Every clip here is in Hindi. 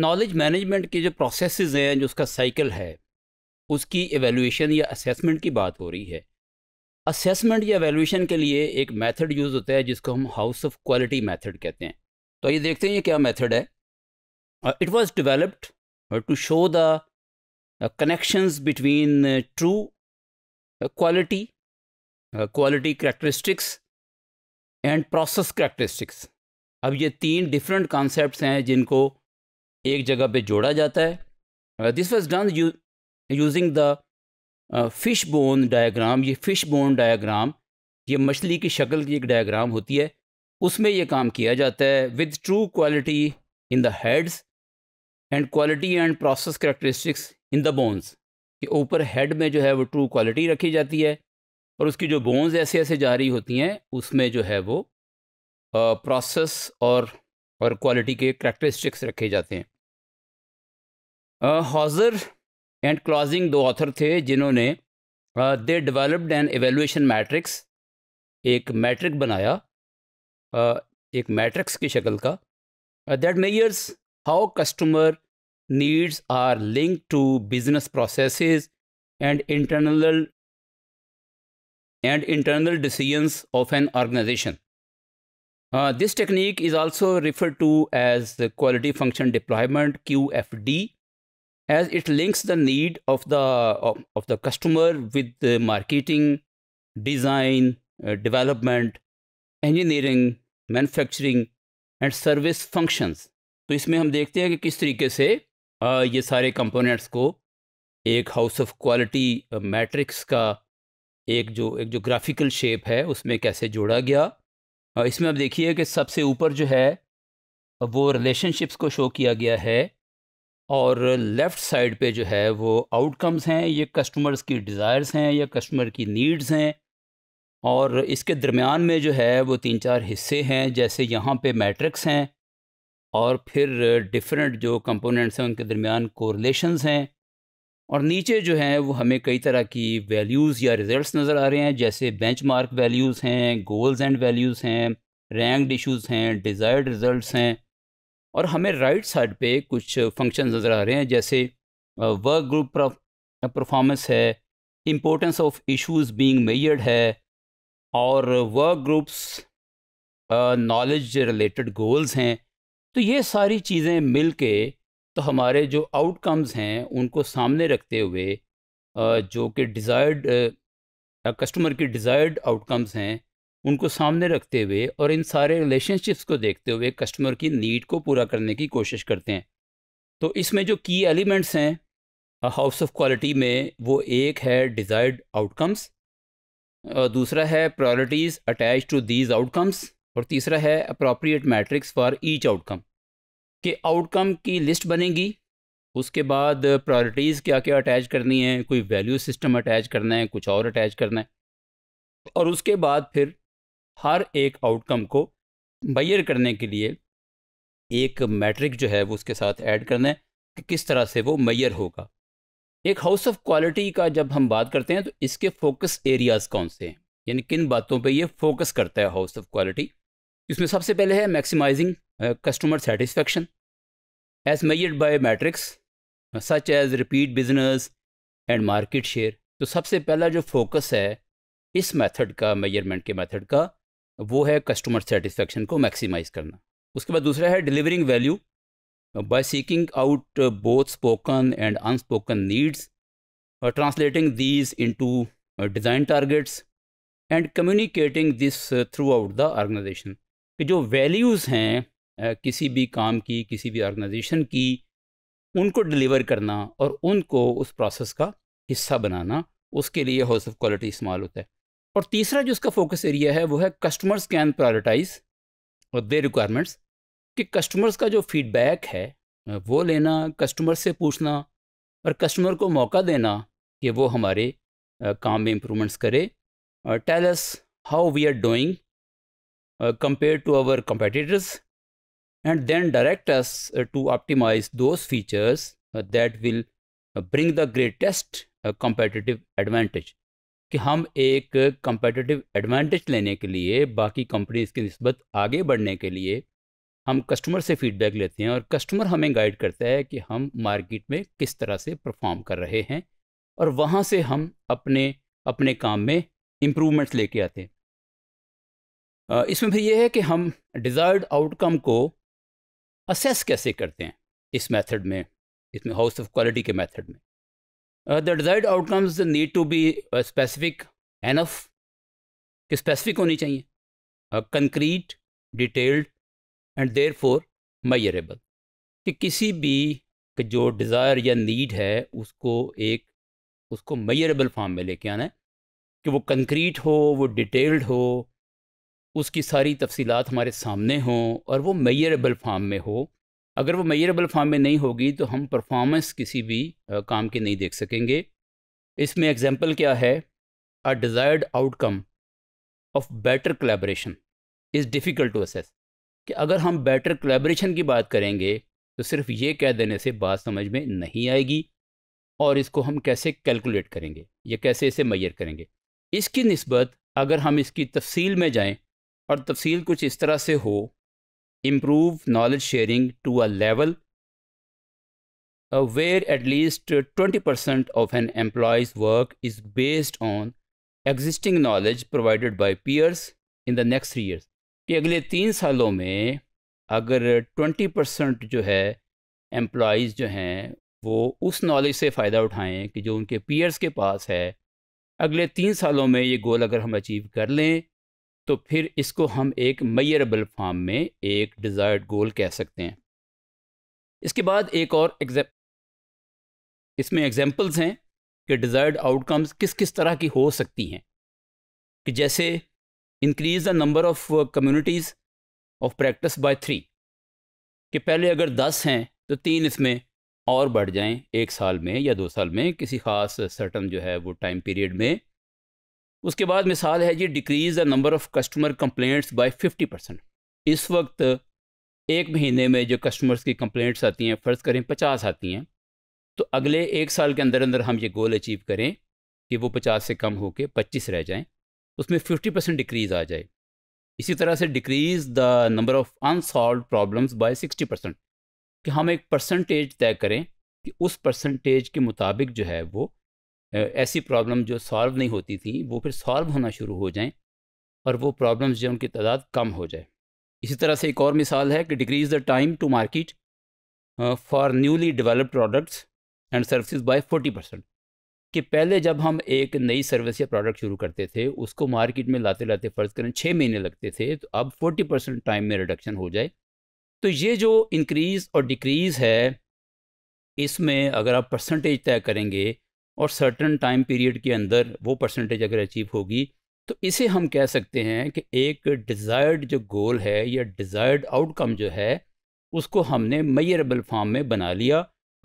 नॉलेज मैनेजमेंट के जो प्रोसेसेस हैं जो उसका साइकिल है उसकी एवेल्यूशन या असेसमेंट की बात हो रही है असेसमेंट या एवेल्यूशन के लिए एक मेथड यूज़ होता है जिसको हम हाउस ऑफ क्वालिटी मेथड कहते हैं तो ये देखते हैं ये क्या मेथड है it was developed to show the connections between true quality quality characteristics and process characteristics अब ये तीन डिफरेंट कॉन्सेप्ट हैं जिनको एक जगह पे जोड़ा जाता है this was done using the fish bone diagram ये फिश बोन डायग्राम ये मछली की शक्ल की एक डायग्राम होती है उसमें यह काम किया जाता है with true quality in the heads and quality and process characteristics in the bones कि ऊपर हेड में जो है वो ट्रू क्वालिटी रखी जाती है और उसकी जो बोन्स ऐसे ऐसे जा रही होती हैं उसमें जो है वो प्रोसेस uh, और और क्वालिटी के करेक्टरिस्टिक्स रखे जाते हैं हॉजर एंड क्लॉजिंग दो ऑथर थे जिन्होंने they developed an evaluation matrix एक मैट्रिक बनाया uh, एक मैट्रिक्स की शक्ल का that measures how customer needs are link to business process and internal and internal decisions of an organisation this technique is also refer to as quality function deployment Q F D as it links the need of the of, the customer with the marketing design uh, development engineering manufacturing and service functions तो इसमें हम देखते हैं कि किस तरीके से आ, ये सारे कंपोनेंट्स को एक हाउस ऑफ क्वालिटी मैट्रिक्स का एक जो एक जो ग्राफिकल शेप है उसमें कैसे जोड़ा गया आ, इसमें आप देखिए कि सबसे ऊपर जो है वो रिलेशनशिप्स को शो किया गया है और लेफ़्ट साइड पे जो है वो आउटकम्स हैं ये कस्टमर्स की डिज़ायर्स हैं या कस्टमर की नीड्स हैं और इसके दरमियान में जो है वो तीन चार हिस्से हैं जैसे यहाँ पे मैट्रिक्स हैं और फिर डिफरेंट जो कंपोनेंट्स हैं उनके दरमियान कोरलेशन हैं और नीचे जो हैं वो हमें कई तरह की वैल्यूज़ या रिज़ल्ट नज़र आ रहे हैं जैसे बेंच मार्क वैल्यूज़ हैं गोल्स एंड वैल्यूज़ हैं रैंकड इशूज़ हैं डिज़ायर्ड रिज़ल्ट हैं और हमें राइट साइड पे कुछ फंक्शन नज़र आ रहे हैं जैसे वर्क ग्रुप परफॉर्मेंस है importance of issues being measured है और work groups knowledge related goals हैं तो ये सारी चीज़ें मिल के तो हमारे जो आउटकम्स हैं उनको सामने रखते हुए जो कि डिज़ायर्ड कस्टमर की डिज़ायर्ड आउटकम्स हैं उनको सामने रखते हुए और इन सारे रिलेशनशिप्स को देखते हुए कस्टमर की नीड को पूरा करने की कोशिश करते हैं तो इसमें जो की एलिमेंट्स हैं हाउस ऑफ क्वालिटी में वो एक है डिज़ायर्ड आउटकम्स दूसरा है priorities attach to these outcomes और तीसरा है appropriate matrix for each outcome के आउटकम की लिस्ट बनेगी उसके बाद प्रायोरिटीज़ क्या क्या अटैच करनी है कोई वैल्यू सिस्टम अटैच करना है कुछ और अटैच करना है और उसके बाद फिर हर एक आउटकम को मैयर करने के लिए एक मैट्रिक जो है वो उसके साथ ऐड करना है कि किस तरह से वो मैयर होगा एक हाउस ऑफ क्वालिटी का जब हम बात करते हैं तो इसके फोकस एरियाज़ कौन से हैं यानी किन बातों पे ये फोकस करता है हाउस ऑफ क्वालिटी इसमें सबसे पहले है maximising customer satisfaction as measured by matrix such as repeat business and market share तो सबसे पहला जो फोकस है इस मेथड का मैयरमेंट के मेथड का वो है कस्टमर सेटिस्फेक्शन को मैक्सिमाइज करना उसके बाद दूसरा है delivering value by seeking out both spoken and unspoken needs translating these into design targets and communicating this throughout the organisation कि जो वैल्यूज़ हैं uh, किसी भी काम की किसी भी ऑर्गेनाइजेशन की उनको डिलीवर करना और उनको उस प्रोसेस का हिस्सा बनाना उसके लिए हाउस ऑफ क्वालिटी इस्तेमाल होता है और तीसरा जो इसका फोकस एरिया है वो है कस्टमर्स कैन प्रायोरिटाइज और दे रिक्वायरमेंट्स कि कस्टमर्स का जो फीडबैक है वो लेना कस्टमर से पूछना और कस्टमर को मौका देना कि वो हमारे काम में इम्प्रूवमेंट्स करे और tells how we are doing compare to our competitors and then direct us to optimise those features that will bring the greatest competitive advantage कि हम एक कंपेटिटिव एडवांटेज लेने के लिए बाकी कंपनीज की नस्बत आगे बढ़ने के लिए हम कस्टमर से फीडबैक लेते हैं और कस्टमर हमें गाइड करता है कि हम मार्केट में किस तरह से परफॉर्म कर रहे हैं और वहाँ से हम अपने अपने काम में इम्प्रूवमेंट्स लेके आते हैं इसमें फिर यह है कि हम डिज़ायर्ड आउटकम को असेस कैसे करते हैं इस मेथड में इसमें हाउस ऑफ क्वालिटी के मेथड में Uh, the desired outcomes need to be uh, specific enough कि स्पेसिफिक होनी चाहिए concrete detailed and therefore measurable कि किसी भी जो डिज़ायर या नीड है उसको एक उसको मैयरेबल फॉर्म में लेके आना है कि वो कंक्रीट हो वो डिटेल्ड हो उसकी सारी तफसीलात हमारे सामने हों और वो मैयरेबल फॉर्म में हो अगर वो मैयरेबल फॉर्म में नहीं होगी तो हम परफॉर्मेंस किसी भी काम की नहीं देख सकेंगे इसमें एग्जाम्पल क्या है a desired outcome of better collaboration is difficult to assess कि अगर हम बेटर कोलेब्रेशन की बात करेंगे तो सिर्फ ये कह देने से बात समझ में नहीं आएगी और इसको हम कैसे कैलकुलेट करेंगे या कैसे इसे मैयर करेंगे इसकी नस्बत अगर हम इसकी तफसील में जाएँ और तफसील कुछ इस तरह से हो improve knowledge sharing to a level uh, where at least 20% of an employee's work is based on existing knowledge provided by peers in the next three years कि अगले तीन सालों में अगर 20% जो है एम्प्लॉयज़ जो हैं वो उस नॉलेज से फ़ायदा उठाएं कि जो उनके पीयर्स के पास है अगले तीन सालों में ये गोल अगर हम अचीव कर लें तो फिर इसको हम एक मैयरेबल फॉर्म में एक डिज़ायर्ड गोल कह सकते हैं इसके बाद एक और एग्जाम इसमें एग्जाम्पल्स हैं कि डिज़ायर्ड आउटकम्स किस किस तरह की हो सकती हैं कि जैसे increase the number of communities of practice by three कि पहले अगर दस हैं तो तीन इसमें और बढ़ जाएं एक साल में या दो साल में किसी ख़ास सर्टन जो है वो टाइम पीरियड में उसके बाद मिसाल है जी decrease the number of customer complaints by 50 percent इस वक्त एक महीने में जो कस्टमर्स की कंप्लेंट्स आती हैं फ़र्ज़ करें पचास आती हैं तो अगले एक साल के अंदर अंदर हम ये गोल अचीव करें कि वो पचास से कम होकर पच्चीस रह जाएँ उसमें फिफ्टी परसेंट डिक्रीज़ आ जाए इसी तरह से decrease the number of unsolved problems by sixty percent कि हम एक परसेंटेज तय करें कि उस परसेंटेज के मुताबिक जो है वो ऐसी प्रॉब्लम जो सॉल्व नहीं होती थी वो फिर सॉल्व होना शुरू हो जाएं और वो प्रॉब्लम्स जो उनकी तादाद कम हो जाए इसी तरह से एक और मिसाल है कि decrease the time to market for newly developed products and services by forty percent कि पहले जब हम एक नई सर्विस या प्रोडक्ट शुरू करते थे उसको मार्केट में लाते लाते फ़र्ज़ करें छः महीने लगते थे तो अब फोर्टी परसेंट टाइम में रिडक्शन हो जाए तो ये जो इंक्रीज़ और डिक्रीज़ है इसमें अगर आप परसेंटेज तय करेंगे और सर्टन टाइम पीरियड के अंदर वो परसेंटेज अगर अचीव होगी तो इसे हम कह सकते हैं कि एक डिज़ायर्ड जो गोल है या डिज़ायर्ड आउटकम जो है उसको हमने मैयरेबल फॉर्म में बना लिया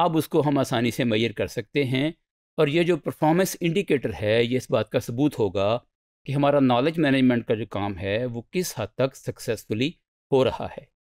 अब उसको हम आसानी से मैयर कर सकते हैं और ये जो परफॉर्मेंस इंडिकेटर है ये इस बात का सबूत होगा कि हमारा नॉलेज मैनेजमेंट का जो काम है वो किस हद तक सक्सेसफुली हो रहा है